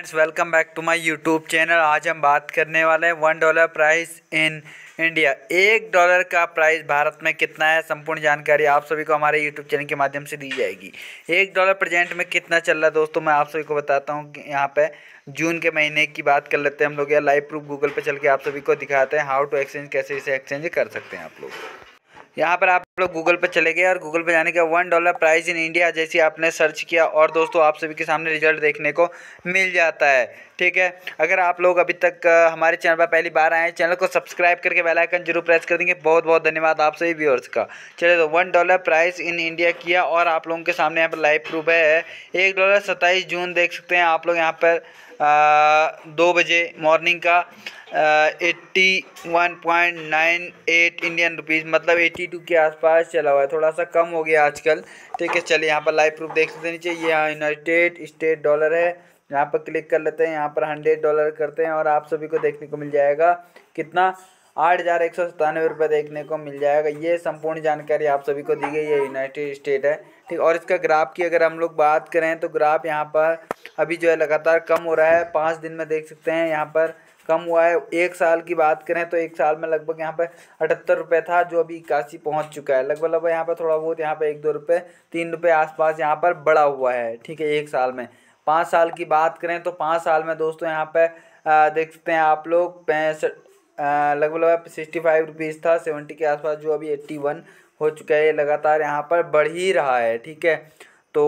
friends welcome back to my YouTube channel आज हम बात करने वाले हैं one dollar price in India एक डॉलर का प्राइस भारत में कितना है संपूर्ण जानकारी आप सभी को हमारे यूट्यूब चैनल के माध्यम से दी जाएगी एक डॉलर प्रेजेंट में कितना चल रहा है दोस्तों मैं आप सभी को बताता हूँ कि यहाँ पे जून के महीने की बात कर लेते हैं हम लोग यहाँ लाइव प्रूफ गूगल पर चल के आप सभी को दिखाते हैं हाउ टू एक्सचेंज कैसे इसे एक्सचेंज कर सकते हैं आप लोग यहाँ पर आप लोग गूगल पर चले गए और गूगल पर जाने के one dollar price in India जैसी आपने सर्च किया और दोस्तों आप सभी के सामने रिजल्ट देखने को मिल जाता है ठीक है अगर आप लोग अभी तक हमारे चैनल पर पहली बार आए हैं चैनल को सब्सक्राइब करके बेल आइकन जरूर प्रेस कर देंगे बहुत बहुत धन्यवाद आप सभी व्यूअर्स का चलिए तो one dollar price in India किया और आप लोगों के सामने यहाँ पर लाइव प्रूफ है एक डॉलर सत्ताईस जून देख सकते हैं आप लोग यहाँ पर दो बजे मॉर्निंग का eighty one point nine eight Indian rupees मतलब एट्टी टू के आसपास चला हुआ है थोड़ा सा कम हो गया आजकल ठीक है चलिए यहाँ पर लाइव प्रूफ देख सकते हैं नीचे यहाँ यूनाइटेड स्टेट डॉलर है यहाँ पर क्लिक कर लेते हैं यहाँ पर हंड्रेड डॉलर करते हैं और आप सभी को देखने को मिल जाएगा कितना आठ हज़ार एक सौ सतानवे रुपये देखने को मिल जाएगा ये संपूर्ण जानकारी आप सभी को दी गई है यूनाइटेड स्टेट है ठीक और इसका ग्राफ की अगर हम लोग बात करें तो ग्राफ यहाँ पर अभी जो है लगातार कम हो रहा है पाँच दिन में देख सकते हैं यहाँ पर कम हुआ है एक साल की बात करें तो एक साल में लगभग यहाँ पर अठहत्तर रुपये था जो अभी इक्यासी पहुँच चुका है लगभग लगभग यहाँ पर थोड़ा बहुत यहाँ पर एक दो रुपये तीन रुपये आसपास यहाँ पर बढ़ा हुआ है ठीक है एक साल में पाँच साल की बात करें तो पाँच साल में दोस्तों यहाँ पर देख सकते हैं आप लोग पैंसठ लगभग लगभग सिक्सटी फाइव रुपीज़ था सेवेंटी के आसपास जो अभी एट्टी वन हो चुका है लगातार यहाँ पर बढ़ ही रहा है ठीक है तो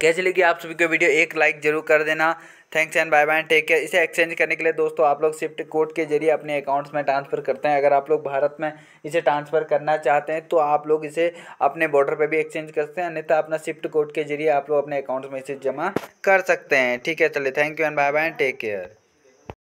कैसी लगी आप सभी को वीडियो एक लाइक जरूर कर देना thanks and bye bye take care इसे एक्सचेंज करने के लिए दोस्तों आप लोग शिफ्ट कोड के जरिए अपने अकाउंट्स में ट्रांसफ़र करते हैं अगर आप लोग भारत में इसे ट्रांसफ़र करना चाहते हैं तो आप लोग इसे अपने बॉर्डर पर भी एक्सचेंज कर सकते हैं अन्यथा अपना शिफ्ट कोड के जरिए आप लोग अपने अकाउंट्स में इसे जमा कर सकते हैं ठीक है चलिए thank you and bye bye take care